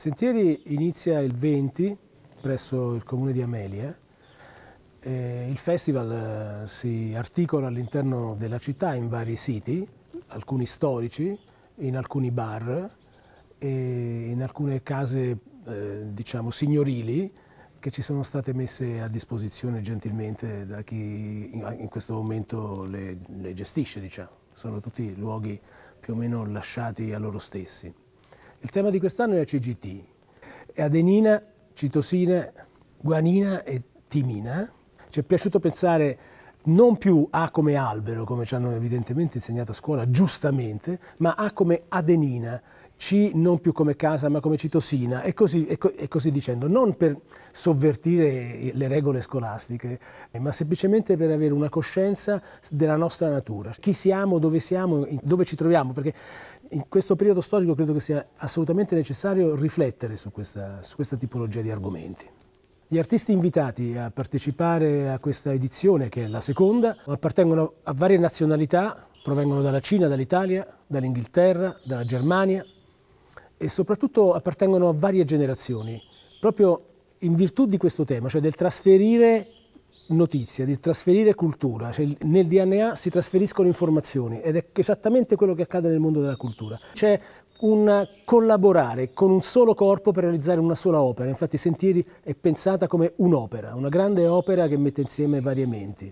Sentieri inizia il 20 presso il comune di Amelia. Eh, il festival eh, si articola all'interno della città in vari siti, alcuni storici, in alcuni bar, e in alcune case eh, diciamo signorili che ci sono state messe a disposizione gentilmente da chi in, in questo momento le, le gestisce. Diciamo. Sono tutti luoghi più o meno lasciati a loro stessi. Il tema di quest'anno è la CGT. È adenina, citosina, guanina e timina. Ci è piaciuto pensare non più A come albero, come ci hanno evidentemente insegnato a scuola, giustamente, ma A come adenina, c non più come casa ma come citosina e così, e co e così dicendo, non per sovvertire le regole scolastiche, ma semplicemente per avere una coscienza della nostra natura, chi siamo, dove siamo, dove ci troviamo, perché in questo periodo storico credo che sia assolutamente necessario riflettere su questa, su questa tipologia di argomenti. Gli artisti invitati a partecipare a questa edizione, che è la seconda, appartengono a varie nazionalità, provengono dalla Cina, dall'Italia, dall'Inghilterra, dalla Germania, e soprattutto appartengono a varie generazioni, proprio in virtù di questo tema, cioè del trasferire notizia, di trasferire cultura, cioè nel DNA si trasferiscono informazioni ed è esattamente quello che accade nel mondo della cultura. C'è un collaborare con un solo corpo per realizzare una sola opera, infatti Sentieri è pensata come un'opera, una grande opera che mette insieme varie menti.